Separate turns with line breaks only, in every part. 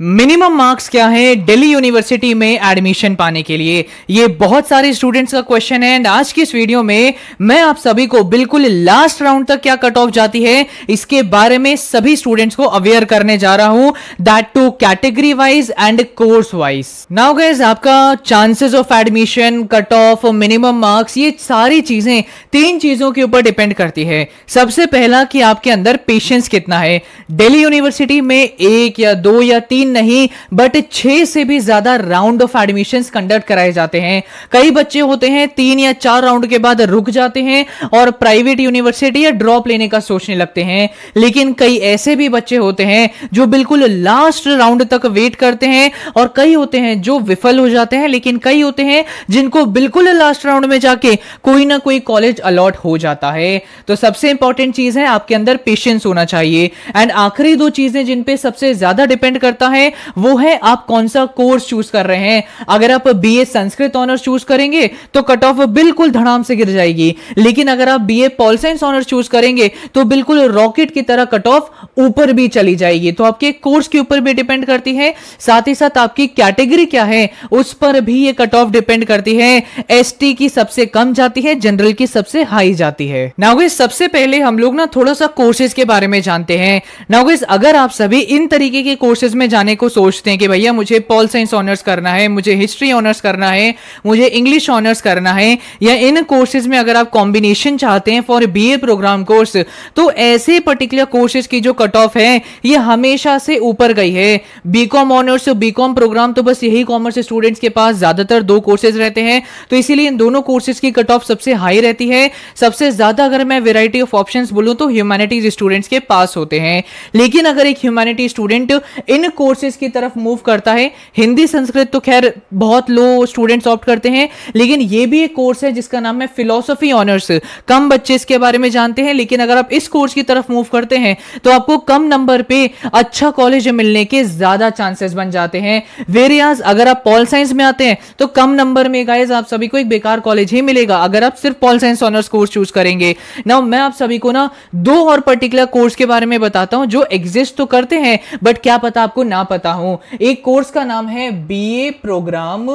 minimum marks क्या है Delhi university में एडमिशन पाने के लिए ये बहुत सारे स्टूडेंट्स का क्वेश्चन है एंड आज की इस वीडियो में मैं आप सभी को बिल्कुल लास्ट राउंड तक क्या कट ऑफ जाती है इसके बारे में सभी स्टूडेंट्स को अवेयर करने जा रहा हूं that too category wise and course wise now guys आपका chances of admission cut off minimum marks ये सारी चीजें तीन चीजों के ऊपर डिपेंड करती है सबसे पहला कि आपके अंदर पेशेंस कितना है दिल्ली यूनिवर्सिटी में एक या दो या तीन तीन नहीं बट छह से भी ज्यादा राउंड ऑफ एडमिशन कंडक्ट कराए जाते हैं कई बच्चे होते हैं तीन या चार राउंड के बाद रुक जाते हैं और प्राइवेट यूनिवर्सिटी या ड्रॉप लेने का सोचने लगते हैं लेकिन कई ऐसे भी बच्चे होते हैं जो बिल्कुल लास्ट राउंड तक वेट करते हैं और कई होते हैं जो विफल हो जाते हैं लेकिन कई होते हैं जिनको बिल्कुल लास्ट राउंड में जाके कोई ना कोई कॉलेज अलॉट हो जाता है तो सबसे इंपॉर्टेंट चीज है आपके अंदर पेशेंस होना चाहिए एंड आखिरी दो चीजें जिन पे सबसे ज्यादा डिपेंड करता है है वो है आप कौन सा कोर्स चूज कर रहे हैं अगर आप B A Sanskrit honours choose करेंगे तो कट ऑफ बिल्कुल धड़ाम से गिर जाएगी लेकिन अगर आप BA pol science honours choose करेंगे तो बिल्कुल रॉकेट की तरह कट ऑफ ऊपर भी चली जाएगी तो आपके कोर्स के ऊपर भी डिपेंड करती है साथ ही साथ आपकी कैटेगरी क्या है उस पर भी ये कट ऑफ डिपेंड करती है एसटी की सबसे कम जाती है जनरल की सबसे हाई जाती है नाउगिस सबसे पहले हम लोग ना थोड़ा सा कोर्सेज के बारे में जानते हैं नाउगिस अगर आप सभी इन तरीके के कोर्सेज में जाने जाने को सोचते हैं कि भैया मुझे पॉल साइंस ऑनर्स करना है मुझे हिस्ट्री ऑनर्स करना है मुझे इंग्लिश ऑनर्स करना है या इन कोर्सेज में अगर आप कॉम्बिनेशन चाहते हैं फॉर बी प्रोग्राम कोर्स तो ऐसे पर्टिकुलर कोर्सेज की जो कट ऑफ है ये हमेशा से ऊपर गई है B com honours B com program तो बस यही कॉमर्स स्टूडेंट्स के पास ज्यादातर दो कोर्सेज रहते हैं तो इसीलिए इन दोनों कोर्सेज की कट ऑफ सबसे हाई रहती है सबसे ज्यादा अगर मैं वेराइटी ऑफ ऑप्शन बोलूँ तो ह्यूमैनिटीज स्टूडेंट्स के पास होते हैं लेकिन अगर एक ह्यूमैनिटी स्टूडेंट इन कोर्स कोर्सेज की तरफ मूव करता है हिंदी संस्कृत तो खैर बहुत लो स्टूडेंट्स ऑप्ट करते हैं लेकिन ये भी एक कोर्स है जिसका नाम है फिलोसफी ऑनर्स कम बच्चे इसके बारे में जानते हैं लेकिन अगर आप इस कोर्स की तरफ मूव करते हैं तो आपको कम नंबर पे अच्छा कॉलेज मिलने के ज्यादा चांसेस बन जाते हैं वेरियाज अगर आप पॉल साइंस में आते हैं तो कम नंबर में गाइज आप सभी को एक बेकार कॉलेज ही मिलेगा अगर आप सिर्फ pol science honours course choose करेंगे ना मैं आप सभी को ना दो और पर्टिकुलर कोर्स के बारे में बताता हूं जो एग्जिस्ट तो करते हैं बट क्या पता आपको ना पता हूँ एक कोर्स का नाम है बीए प्रोग्राम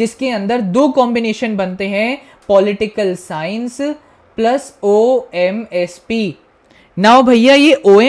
जिसके अंदर दो कॉम्बिनेशन बनते हैं political science plus O M S P now भैया ये ओ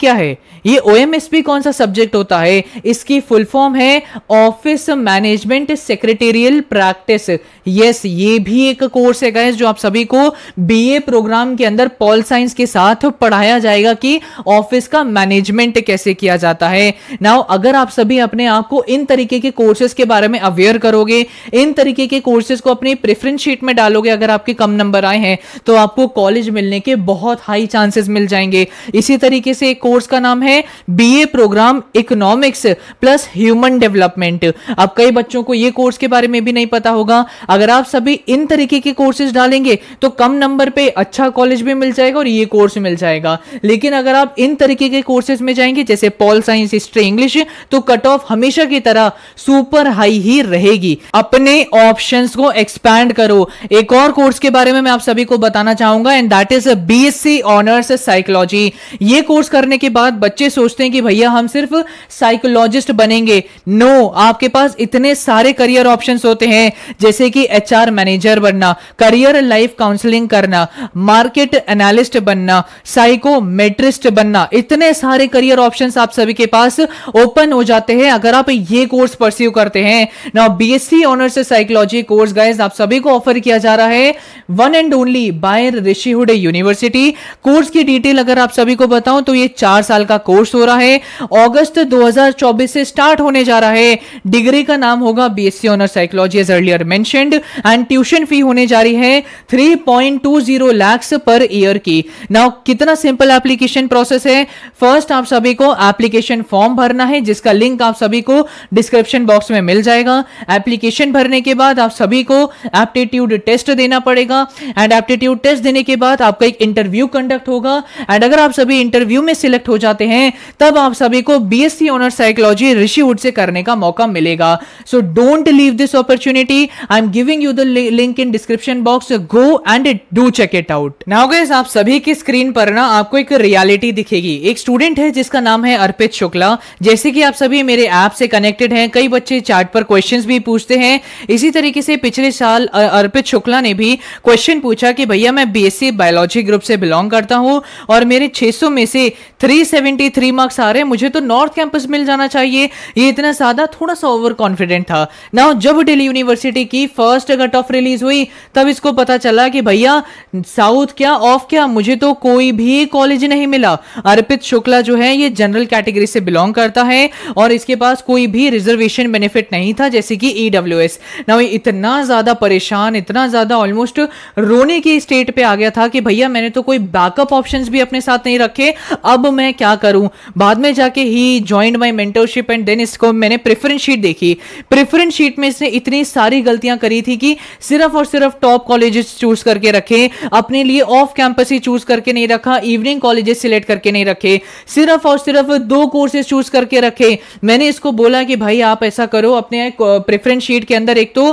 क्या है ये ओ कौन सा सब्जेक्ट होता है इसकी फुल फॉर्म है office management secretarial practice yes ये भी एक कोर्स है गाइस जो आप सभी को बीए प्रोग्राम के अंदर पॉल साइंस के साथ पढ़ाया जाएगा कि ऑफिस का मैनेजमेंट कैसे किया जाता है नाउ अगर आप सभी अपने आप को इन तरीके के कोर्सेज के बारे में अवेयर करोगे इन तरीके के कोर्सेज को अपनी प्रेफरेंस शीट में डालोगे अगर आपके कम नंबर आए हैं तो आपको कॉलेज मिलने के बहुत हाई चांसेस मिल जाए जाएंगे इसी तरीके से एक कोर्स का नाम है BA program economics plus human development अब कई बच्चों को ये कोर्स के बारे में भी नहीं पता होगा अगर आप सभी इन तरीके के कोर्सेज डालेंगे तो कम नंबर पे अच्छा कॉलेज भी मिल जाएगा और ये कोर्स मिल जाएगा लेकिन अगर आप इन तरीके के कोर्सेज में जाएंगे जैसे पॉल साइंस हिस्ट्री इंग्लिश तो कट ऑफ हमेशा की तरह सुपर हाई ही रहेगी अपने ऑप्शंस को एक्सपैंड करो एक और कोर्स के बारे में मैं आप सभी को बताना चाहूंगा and that is BSc honours psych psychology ये कोर्स करने के बाद बच्चे सोचते हैं कि भैया हम सिर्फ साइकोलॉजिस्ट बनेंगे नो आपके पास इतने सारे करियर ऑप्शन होते हैं जैसे कि एच मैनेजर बनना करियर लाइफ काउंसलिंग करना मार्केट एनालिस्ट बनना साइकोमेट्रिस्ट बनना इतने सारे करियर ऑप्शन आप सभी के पास ओपन हो जाते हैं अगर आप ये कोर्स परस्यू करते हैं now BSc honours psychology course guys आप सभी को ऑफर किया जा रहा है one and only by Rishihood university course की डिटेल डिटेल अगर आप सभी को बताऊं तो ये चार साल का कोर्स हो रहा है अगस्त 2024 से स्टार्ट होने जा रहा है डिग्री का नाम होगा BSc honour psychology as earlier mentioned and tuition fee होने जा रही है three point two zero lakhs per year की नाउ कितना सिंपल एप्लीकेशन प्रोसेस है फर्स्ट आप सभी को एप्लीकेशन फॉर्म भरना है जिसका लिंक आप सभी को डिस्क्रिप्शन बॉक्स में मिल जाएगा एप्लीकेशन भरने के बाद आप सभी को एप्टीट्यूड टेस्ट देना पड़ेगा एंड एप्टीट्यूड टेस्ट देने के बाद आपका एक इंटरव्यू कंडक्ट होगा एंड अगर आप सभी इंटरव्यू में सिलेक्ट हो जाते हैं तब आप सभी को बीएससी ऑनर साइकोलॉजी ऋषिवुड से करने का मौका मिलेगा so don't leave this opportunity I am giving you the link in description box go and do check it out now guys आप सभी की स्क्रीन पर ना आपको एक रियलिटी दिखेगी एक स्टूडेंट है जिसका नाम है अर्पित शुक्ला जैसे कि आप सभी मेरे ऐप से कनेक्टेड हैं कई बच्चे चार्ट पर क्वेश्चन भी पूछते हैं इसी तरीके से पिछले साल अर्पित शुक्ला ने भी क्वेश्चन पूछा कि भैया मैं बीएससी बायोलॉजी ग्रुप से बिलोंग करता हूं और मेरे 600 में से 373 मार्क्स आ रहे हैं मुझे तो नॉर्थ कैंपस मिल जाना चाहिए ये इतना ज़्यादा थोड़ा सा ओवर कॉन्फिडेंट था ना जब दिल्ली यूनिवर्सिटी की फर्स्ट कट ऑफ रिलीज हुई तब इसको पता चला कि भैया साउथ क्या ऑफ क्या मुझे तो कोई भी कॉलेज नहीं मिला अर्पित शुक्ला जो है ये जनरल कैटेगरी से बिलोंग करता है और इसके पास कोई भी रिजर्वेशन बेनिफिट नहीं था जैसे कि ईडब्ल्यू एस ना इतना ज़्यादा परेशान इतना ज़्यादा ऑलमोस्ट रोने की स्टेट पे आ गया था कि भैया मैंने तो कोई बैकअप ऑप्शन भी अपने साथ नहीं रखे अब मैं क्या करूं बाद में जाके ही joined my mentorship and then इसको मैंने प्रेफरेंस शीट देखी प्रेफरेंस शीट में इसने इतनी सारी गलतियां करी थी कि सिर्फ और सिर्फ टॉप कॉलेजेस चूज करके रखे अपने लिए ऑफ कैंपस ही चूज करके नहीं रखा इवनिंग कॉलेजेस सिलेक्ट करके नहीं रखे सिर्फ और सिर्फ दो कोर्सेज चूज करके रखे मैंने इसको बोला कि भाई आप ऐसा करो अपने प्रेफरेंस शीट के अंदर एक तो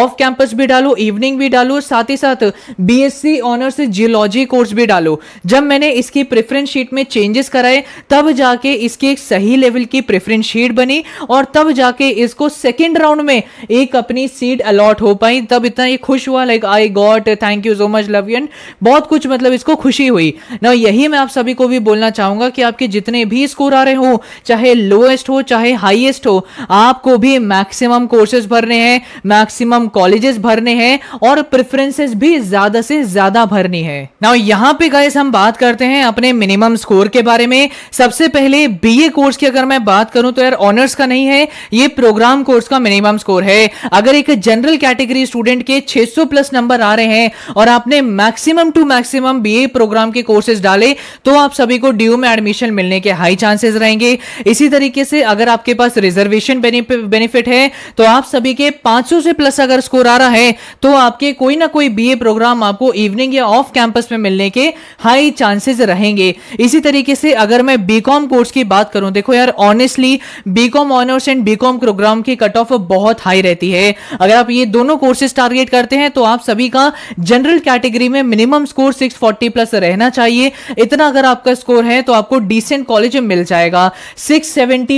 ऑफ कैंपस भी डालो इवनिंग भी डालो साथ ही साथ बीएससी ऑनर्स जियोलॉजी कोर्स भी डालो जब मैंने ने इसकी प्रेफरेंस शीट में चेंजेस कराए तब जाके इसकी एक सही लेवल की प्रेफरेंस शीट बनी और तब जाके इसको सेकेंड राउंड में एक अपनी सीट अलॉट हो पाई तब इतना ये खुश हुआ like I got thank you so much love you and बहुत कुछ मतलब इसको खुशी हुई ना यही मैं आप सभी को भी बोलना चाहूंगा कि आपके जितने भी स्कोर आ रहे हो चाहे लोएस्ट हो चाहे हाइएस्ट हो आपको भी मैक्सिमम कोर्सेज भरने हैं मैक्सिमम कॉलेजेस भरने हैं और प्रेफरेंसेस भी ज्यादा से ज्यादा भरनी है ना यहाँ पे गाइस हम बात करते करते हैं अपने मिनिमम स्कोर के बारे में सबसे पहले बीए कोर्स की अगर मैं बात करूं तो यार ऑनर्स का नहीं है ये प्रोग्राम कोर्स का मिनिमम स्कोर है अगर एक जनरल कैटेगरी स्टूडेंट के 600 प्लस नंबर आ रहे हैं और आपने maximum to maximum BA program के कोर्सेज डाले तो आप सभी को ड्यू में एडमिशन मिलने के हाई चांसेस रहेंगे इसी तरीके से अगर आपके पास रिजर्वेशन बेनिफिट है तो आप सभी के पांच से प्लस अगर स्कोर आ रहा है तो आपके कोई ना कोई बी प्रोग्राम आपको इवनिंग या ऑफ कैंपस में मिलने के हाई चांसेस चांसेस रहेंगे इसी तरीके से अगर मैं बीकॉम कोर्स की बात करूं देखो यार honestly BCom honours and BCom program की कट ऑफ बहुत हाई रहती है अगर आप ये दोनों कोर्सेज टारगेट करते हैं तो आप सभी का जनरल कैटेगरी में मिनिमम स्कोर 640 प्लस रहना चाहिए इतना अगर आपका स्कोर है तो आपको डिसेंट कॉलेज मिल जाएगा सिक्स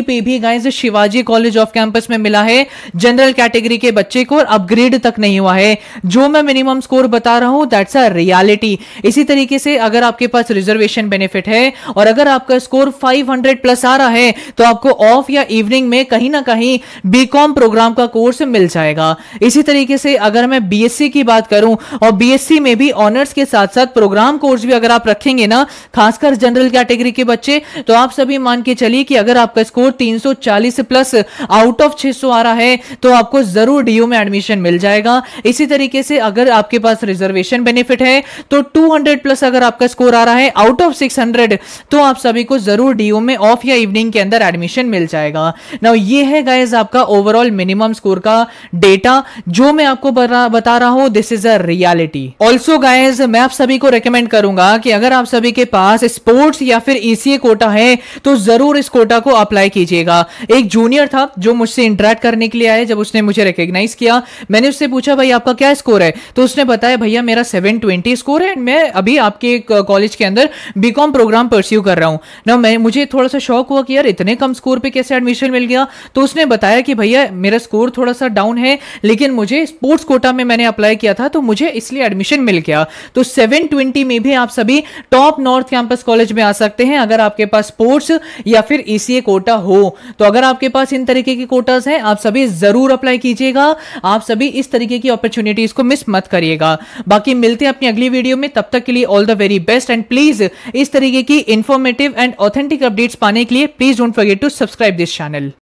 पे भी guys Shivaji college off campus में मिला है जनरल कैटेगरी के बच्चे को और अपग्रेड तक नहीं हुआ है जो मैं मिनिमम स्कोर बता रहा हूं दैट्स अ रियलिटी इसी तरीके से अगर आपके पास रिजर्वेशन बेनिफिट है और अगर आपका स्कोर 500 प्लस आ रहा है तो आपको ऑफ या इवनिंग में कहीं ना कहीं बीकॉम प्रोग्राम का कोर्स मिल जाएगा इसी तरीके से अगर मैं बीएससी की बात करूं और बीएससी में भी ऑनर्स के साथ साथ प्रोग्राम कोर्स भी अगर आप रखेंगे ना खासकर जनरल कैटेगरी के बच्चे तो आप सभी मान के चलिए कि अगर आपका स्कोर 340 प्लस आउट ऑफ 600 आ रहा है तो आपको जरूर डीयू में एडमिशन मिल जाएगा इसी तरीके से अगर आपके पास रिजर्वेशन बेनिफिट है तो 200 प्लस अगर आपका स्कोर आ रहा है है आउट ऑफ सिक्स हंड्रेड तो आप सभी को जरूर डीओ में ऑफ या इवनिंग के अंदर एडमिशन मिल जाएगा नाउ ये है गाइज आपका ओवरऑल मिनिमम स्कोर का डेटा जो मैं आपको बता रहा हूं this is a reality also guys मैं आप सभी को रिकमेंड करूंगा कि अगर आप सभी के पास स्पोर्ट्स या फिर ईसीए e कोटा है तो जरूर इस कोटा को अप्लाई कीजिएगा एक जूनियर था जो मुझसे इंटरेक्ट करने के लिए आया जब उसने मुझे रिकग्नाइज किया मैंने उससे पूछा भाई आपका क्या स्कोर है तो उसने बताया भैया मेरा सेवन स्कोर है एंड मैं अभी आपके कॉलेज के अंदर अंदर बीकॉम प्रोग्राम परस्यू कर रहा हूँ ना मैं मुझे थोड़ा सा शौक हुआ कि यार इतने कम स्कोर पे कैसे एडमिशन मिल गया तो उसने बताया कि भैया मेरा स्कोर थोड़ा सा डाउन है लेकिन मुझे स्पोर्ट्स कोटा में मैंने अप्लाई किया था तो मुझे इसलिए एडमिशन मिल गया तो सेवन ट्वेंटी में भी आप सभी टॉप नॉर्थ कैंपस कॉलेज में आ सकते हैं अगर आपके पास स्पोर्ट्स या फिर ई e कोटा हो तो अगर आपके पास इन तरीके की कोटाज हैं आप सभी जरूर अप्लाई कीजिएगा आप सभी इस तरीके की अपॉर्चुनिटीज को मिस मत करिएगा बाकी मिलते हैं अपनी अगली वीडियो में तब तक के लिए all the very best and please please इस तरीके की इंफॉर्मेटिव एंड ऑथेंटिक अपडेट्स पाने के लिए please don't forget to subscribe this channel